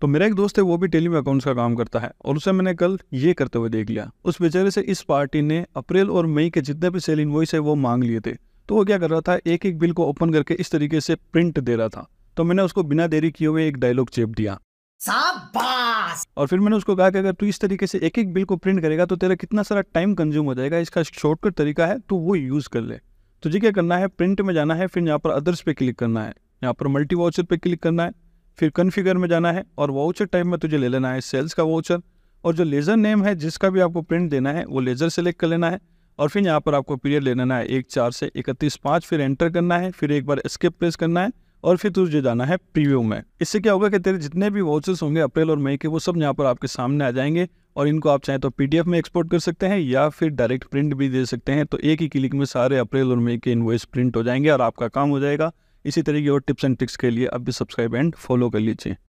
तो मेरा एक दोस्त है वो भी टेली अकाउंट्स का काम करता है और उसे मैंने कल ये करते हुए देख लिया उस बेचारे से इस पार्टी ने अप्रैल और मई के जितने भी सेल इन्वॉइस है वो मांग लिए थे तो वो क्या कर रहा था एक एक बिल को ओपन करके इस तरीके से प्रिंट दे रहा था तो मैंने उसको बिना देरी किए हुए एक डायलॉग चेप दिया और फिर मैंने उसको कहा कि अगर तू इस तरीके से एक एक बिल को प्रिंट करेगा तो तेरा कितना सारा टाइम कंज्यूम हो जाएगा इसका शॉर्टकट तरीका है तो वो यूज़ कर ले तुझे क्या करना है प्रिंट में जाना है फिर यहाँ पर अदर्स पे क्लिक करना है यहाँ पर मल्टी वाउचर पे क्लिक करना है फिर कन्फिगर में जाना है और वाउचर टाइप में तुझे ले लेना है सेल्स का वाउचर और जो लेज़र नेम है जिसका भी आपको प्रिंट देना है वो लेज़र सेलेक्ट कर लेना है और फिर यहाँ पर आपको पीरियड ले लेना है एक चार से इकतीस पाँच फिर एंटर करना है फिर एक बार स्किप प्रेस करना है और फिर तुझे जाना है प्रीव्यू में इससे क्या होगा कि तेरे जितने भी वाउचर्स होंगे अप्रैल और मई के वो सब यहाँ पर आपके सामने आ जाएंगे और इनको आप चाहें तो पी में एक्सपोर्ट कर सकते हैं या फिर डायरेक्ट प्रिंट भी दे सकते हैं तो एक ही क्लिक में सारे अप्रैल और मई के इन्वॉइस प्रिंट हो जाएंगे और आपका काम हो जाएगा इसी तरीके और टिप्स एंड ट्रिक्स के लिए आप भी सब्सक्राइब एंड फॉलो कर लीजिए